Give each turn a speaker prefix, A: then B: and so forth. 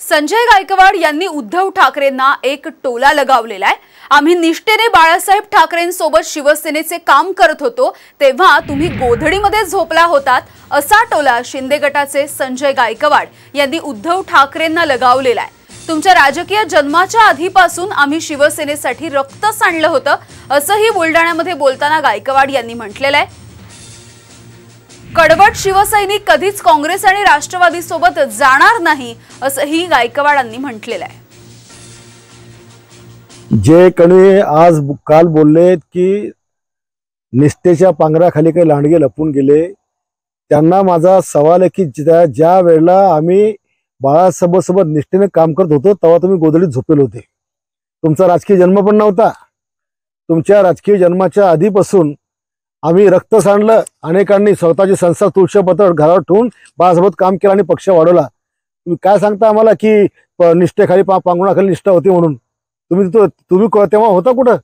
A: संजय गायकवाड यांनी उद्धव ठाकरेंना एक टोला लगावलेला आहे आम्ही निष्ठेने बाळासाहेब ठाकरेंसोबत शिवसेनेचे काम करत होतो तेव्हा तुम्ही गोधडीमध्ये झोपला होतात असा टोला शिंदे गटाचे संजय गायकवाड यांनी उद्धव ठाकरेंना लगावलेला आहे तुमच्या राजकीय जन्माच्या आधीपासून आम्ही शिवसेनेसाठी रक्त सांडलं होतं असंही बुलडाण्यामध्ये बोलताना गायकवाड यांनी म्हटलेलं आहे कडवट शिवसैनिक कधीच काँग्रेस आणि राष्ट्रवादी सोबत जाणार नाही असंही गायकवाडांनी म्हटलेलं आहे
B: जे कणे आज काल बोलले की निष्ठेच्या पांघराखाली काही लांडगे लपून गेले त्यांना माझा सवाल आहे की ज्या वेळेला आम्ही बाळासाहेब सोबत निष्ठेने काम करत होतो तेव्हा तुम्ही गोधडीत झोपेल होते तुमचा राजकीय जन्म पण नव्हता तुमच्या राजकीय जन्माच्या आधीपासून आम्ही रक्त सांडलं अनेकांनी स्वतःची संस्था तुळशीपत्र घरावर ठेवून बाळासोबत काम केलं आणि पक्ष वाढवला काय सांगता आम्हाला की निष्ठेखाली पा पांगुणाखाली निष्ठा होती म्हणून तुम्ही तुम्ही तेव्हा होता कुठं